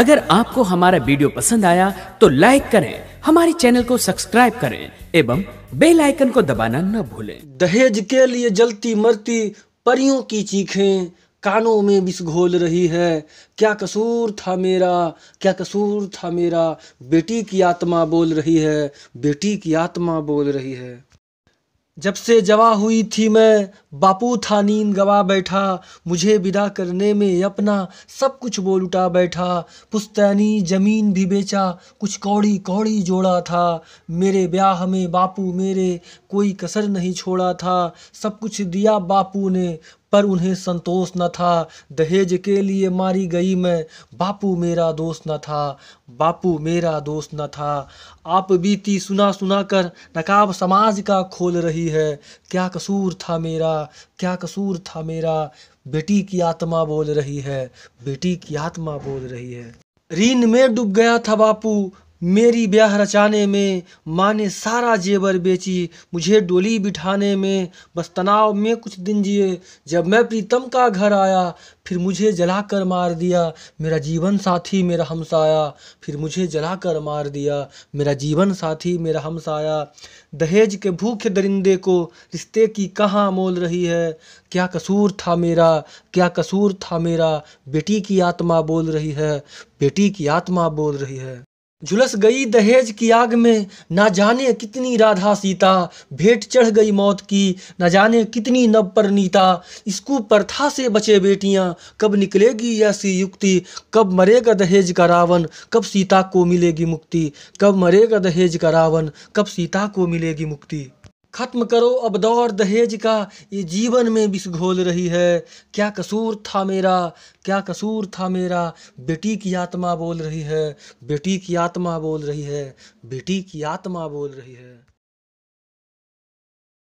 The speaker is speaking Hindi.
अगर आपको हमारा वीडियो पसंद आया तो लाइक करें हमारे चैनल को सब्सक्राइब करें एवं बेल आइकन को दबाना न भूलें दहेज के लिए जलती मरती परियों की चीखें कानों में बिस घोल रही है क्या कसूर था मेरा क्या कसूर था मेरा बेटी की आत्मा बोल रही है बेटी की आत्मा बोल रही है जब से जवा हुई थी मैं बापू था नींद गवा बैठा मुझे विदा करने में अपना सब कुछ बोल उठा बैठा पुस्तैनी जमीन भी बेचा कुछ कौड़ी कौड़ी जोड़ा था मेरे ब्याह में बापू मेरे कोई कसर नहीं छोड़ा था सब कुछ दिया बापू ने पर उन्हें संतोष न था दहेज के लिए मारी गई मैं बापू मेरा दोस्त न था बापू मेरा दोस्त न था आप बीती सुना सुना कर नकाब समाज का खोल रही है क्या कसूर था मेरा क्या कसूर था मेरा बेटी की आत्मा बोल रही है बेटी की आत्मा बोल रही है ऋण में डूब गया था बापू मेरी ब्याह रचाने में माँ ने सारा जेवर बेची मुझे डोली बिठाने में बस तनाव में कुछ दिन जिए जब मैं प्रीतम का घर आया फिर मुझे जला कर मार दिया मेरा जीवन साथी मेरा हमसाया फिर मुझे जला कर मार दिया मेरा जीवन साथी मेरा हमसाया दहेज के भूखे दरिंदे को रिश्ते की कहाँ मोल रही है क्या कसूर था मेरा क्या कसूर था मेरा बेटी की आत्मा बोल रही है बेटी की आत्मा बोल रही है झुलस गई दहेज की आग में ना जाने कितनी राधा सीता भेंट चढ़ गई मौत की ना जाने कितनी नब पर नीता इसको प्रथा से बचे बेटियां कब निकलेगी ऐसी युक्ति कब मरेगा दहेज का रावण कब सीता को मिलेगी मुक्ति कब मरेगा दहेज का रावण कब सीता को मिलेगी मुक्ति खत्म करो अब दौर दहेज का ये जीवन में विष घोल रही है क्या कसूर था मेरा क्या कसूर था मेरा बेटी की आत्मा बोल रही है बेटी की आत्मा बोल रही है बेटी की आत्मा बोल रही है